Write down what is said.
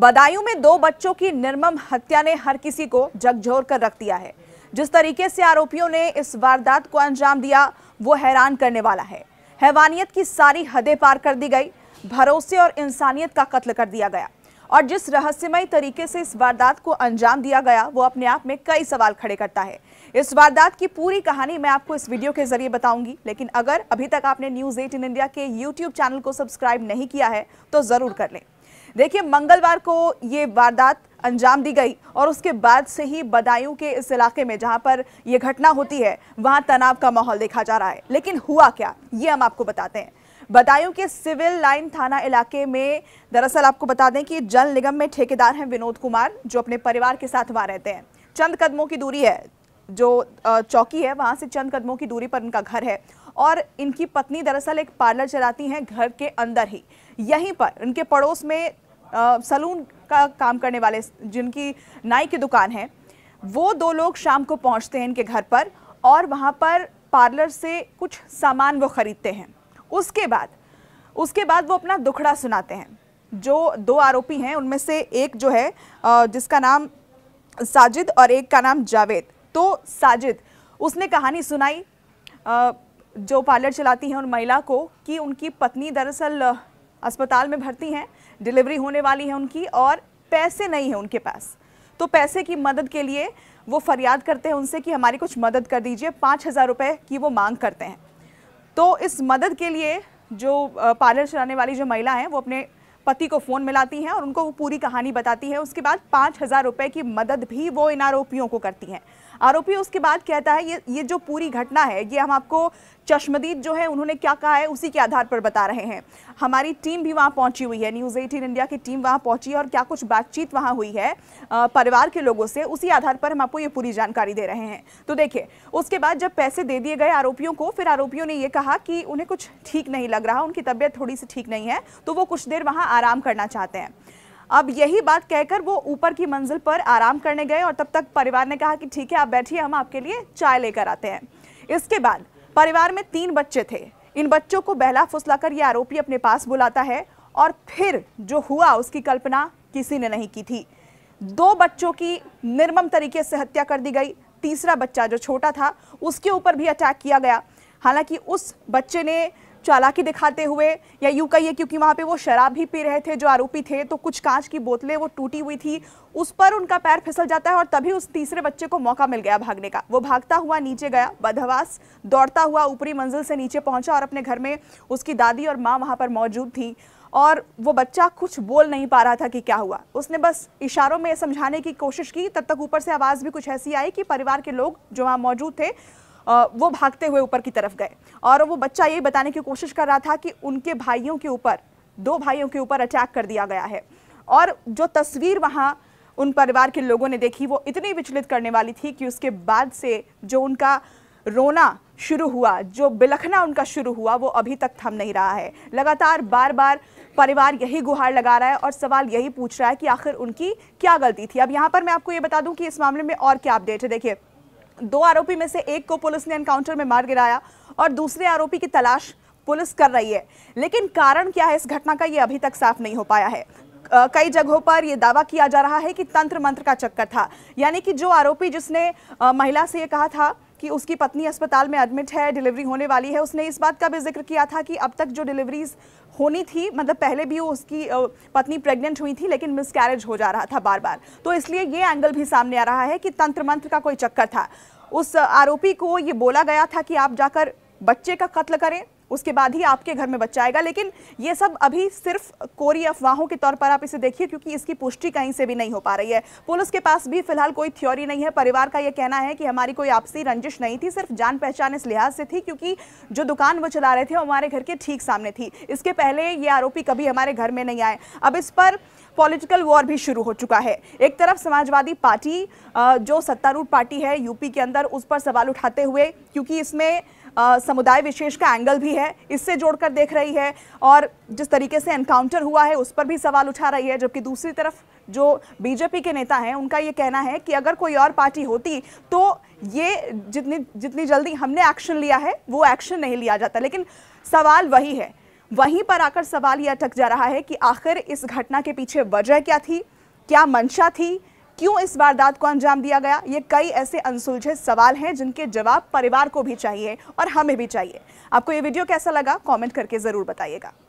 बदायूं में दो बच्चों की निर्मम हत्या ने हर किसी को जगझोर कर रख दिया है जिस तरीके से आरोपियों ने इस वारदात को अंजाम दिया वो हैरान करने वाला है हैवानियत की सारी हदें पार कर दी गई भरोसे और इंसानियत का कत्ल कर दिया गया और जिस रहस्यमय तरीके से इस वारदात को अंजाम दिया गया वो अपने आप में कई सवाल खड़े करता है इस वारदात की पूरी कहानी मैं आपको इस वीडियो के जरिए बताऊंगी लेकिन अगर अभी तक आपने न्यूज़ एट इन इंडिया के यूट्यूब चैनल को सब्सक्राइब नहीं किया है तो ज़रूर कर लें देखिए मंगलवार को ये वारदात अंजाम दी गई और उसके बाद से ही बदायूं के इस इलाके में जहां पर यह घटना होती है वहां तनाव का माहौल देखा जा रहा है लेकिन हुआ क्या ये हम आपको बताते हैं बदायूं के सिविल लाइन थाना इलाके में दरअसल आपको बता दें कि जल निगम में ठेकेदार हैं विनोद कुमार जो अपने परिवार के साथ वहाँ रहते हैं चंद कदमों की दूरी है जो चौकी है वहाँ से चंद कदमों की दूरी पर उनका घर है और इनकी पत्नी दरअसल एक पार्लर चलाती हैं घर के अंदर ही यहीं पर इनके पड़ोस में सलून का काम करने वाले जिनकी नाई की दुकान है वो दो लोग शाम को पहुंचते हैं इनके घर पर और वहाँ पर पार्लर से कुछ सामान वो ख़रीदते हैं उसके बाद उसके बाद वो अपना दुखड़ा सुनाते हैं जो दो आरोपी हैं उनमें से एक जो है जिसका नाम साजिद और एक का नाम जावेद तो साजिद उसने कहानी सुनाई जो पार्लर चलाती हैं उन महिला को कि उनकी पत्नी दरअसल अस्पताल में भर्ती हैं डिलीवरी होने वाली है उनकी और पैसे नहीं हैं उनके पास तो पैसे की मदद के लिए वो फरियाद करते हैं उनसे कि हमारी कुछ मदद कर दीजिए पाँच हज़ार रुपये की वो मांग करते हैं तो इस मदद के लिए जो पार्लर चलाने वाली जो महिला हैं वो अपने पति को फ़ोन मिलाती हैं और उनको वो पूरी कहानी बताती है उसके बाद पाँच हज़ार रुपये की मदद भी वो इन आरोपियों को करती हैं आरोपी उसके बाद कहता है ये ये जो पूरी घटना है ये हम आपको चश्मदीद जो है उन्होंने क्या कहा है उसी के आधार पर बता रहे हैं हमारी टीम भी वहाँ पहुँची हुई है न्यूज़ एटीन इंडिया की टीम वहाँ पहुँची और क्या कुछ बातचीत वहाँ हुई है परिवार के लोगों से उसी आधार पर हम आपको ये पूरी जानकारी दे रहे हैं तो देखिए उसके बाद जब पैसे दे दिए गए आरोपियों को फिर आरोपियों ने ये कहा कि उन्हें कुछ ठीक नहीं लग रहा उनकी तबीयत थोड़ी सी ठीक नहीं है तो वो कुछ देर वहाँ आराम करना चाहते हैं अब यही बात कहकर वो ऊपर की मंजिल पर आराम करने गए और तब तक परिवार ने कहा कि ठीक है आप बैठिए हम आपके लिए चाय लेकर आते हैं इसके बाद परिवार में तीन बच्चे थे इन बच्चों को बहला कर ये आरोपी अपने पास बुलाता है और फिर जो हुआ उसकी कल्पना किसी ने नहीं की थी दो बच्चों की निर्मम तरीके से हत्या कर दी गई तीसरा बच्चा जो छोटा था उसके ऊपर भी अटैक किया गया हालांकि उस बच्चे ने चालाकी दिखाते हुए या यूँ कहिए क्योंकि वहाँ पे वो शराब भी पी रहे थे जो आरोपी थे तो कुछ कांच की बोतलें वो टूटी हुई थी उस पर उनका पैर फिसल जाता है और तभी उस तीसरे बच्चे को मौका मिल गया भागने का वो भागता हुआ नीचे गया बदहवास दौड़ता हुआ ऊपरी मंजिल से नीचे पहुँचा और अपने घर में उसकी दादी और माँ वहाँ पर मौजूद थी और वो बच्चा कुछ बोल नहीं पा रहा था कि क्या हुआ उसने बस इशारों में समझाने की कोशिश की तब तक ऊपर से आवाज़ भी कुछ ऐसी आई कि परिवार के लोग जो वहाँ मौजूद थे वो भागते हुए ऊपर की तरफ गए और वो बच्चा ये बताने की कोशिश कर रहा था कि उनके भाइयों के ऊपर दो भाइयों के ऊपर अटैक कर दिया गया है और जो तस्वीर वहाँ उन परिवार के लोगों ने देखी वो इतनी विचलित करने वाली थी कि उसके बाद से जो उनका रोना शुरू हुआ जो बिलखना उनका शुरू हुआ वो अभी तक थम नहीं रहा है लगातार बार बार परिवार यही गुहार लगा रहा है और सवाल यही पूछ रहा है कि आखिर उनकी क्या गलती थी अब यहाँ पर मैं आपको ये बता दूँ कि इस मामले में और क्या अपडेट है देखिए दो आरोपी में से एक को पुलिस ने एनकाउंटर में मार गिराया और दूसरे आरोपी की तलाश पुलिस कर रही है लेकिन कारण क्या है इस घटना का ये अभी तक साफ नहीं हो पाया है कई जगहों पर यह दावा किया जा रहा है कि तंत्र मंत्र का चक्कर था यानी कि जो आरोपी जिसने महिला से यह कहा था कि उसकी पत्नी अस्पताल में एडमिट है डिलीवरी होने वाली है उसने इस बात का भी जिक्र किया था कि अब तक जो डिलीवरीज होनी थी मतलब पहले भी उसकी पत्नी प्रेग्नेंट हुई थी लेकिन मिसकैरेज हो जा रहा था बार बार तो इसलिए ये एंगल भी सामने आ रहा है कि तंत्र मंत्र का कोई चक्कर था उस आरोपी को ये बोला गया था कि आप जाकर बच्चे का कत्ल करें उसके बाद ही आपके घर में बच्चा आएगा लेकिन ये सब अभी सिर्फ कोरी अफवाहों के तौर पर आप इसे देखिए क्योंकि इसकी पुष्टि कहीं से भी नहीं हो पा रही है पुलिस के पास भी फिलहाल कोई थ्योरी नहीं है परिवार का ये कहना है कि हमारी कोई आपसी रंजिश नहीं थी सिर्फ जान पहचान इस लिहाज से थी क्योंकि जो दुकान वो चला रहे थे हमारे घर के ठीक सामने थी इसके पहले ये आरोपी कभी हमारे घर में नहीं आए अब इस पर पॉलिटिकल वॉर भी शुरू हो चुका है एक तरफ समाजवादी पार्टी जो सत्तारूढ़ पार्टी है यूपी के अंदर उस पर सवाल उठाते हुए क्योंकि इसमें समुदाय विशेष का एंगल भी है इससे जोड़कर देख रही है और जिस तरीके से एनकाउंटर हुआ है उस पर भी सवाल उठा रही है जबकि दूसरी तरफ जो बीजेपी के नेता हैं उनका ये कहना है कि अगर कोई और पार्टी होती तो ये जितनी जितनी जल्दी हमने एक्शन लिया है वो एक्शन नहीं लिया जाता लेकिन सवाल वही है वहीं पर आकर सवाल यह अटक जा रहा है कि आखिर इस घटना के पीछे वजह क्या थी क्या मंशा थी क्यों इस वारदात को अंजाम दिया गया ये कई ऐसे अनसुलझे सवाल हैं जिनके जवाब परिवार को भी चाहिए और हमें भी चाहिए आपको ये वीडियो कैसा लगा कॉमेंट करके ज़रूर बताइएगा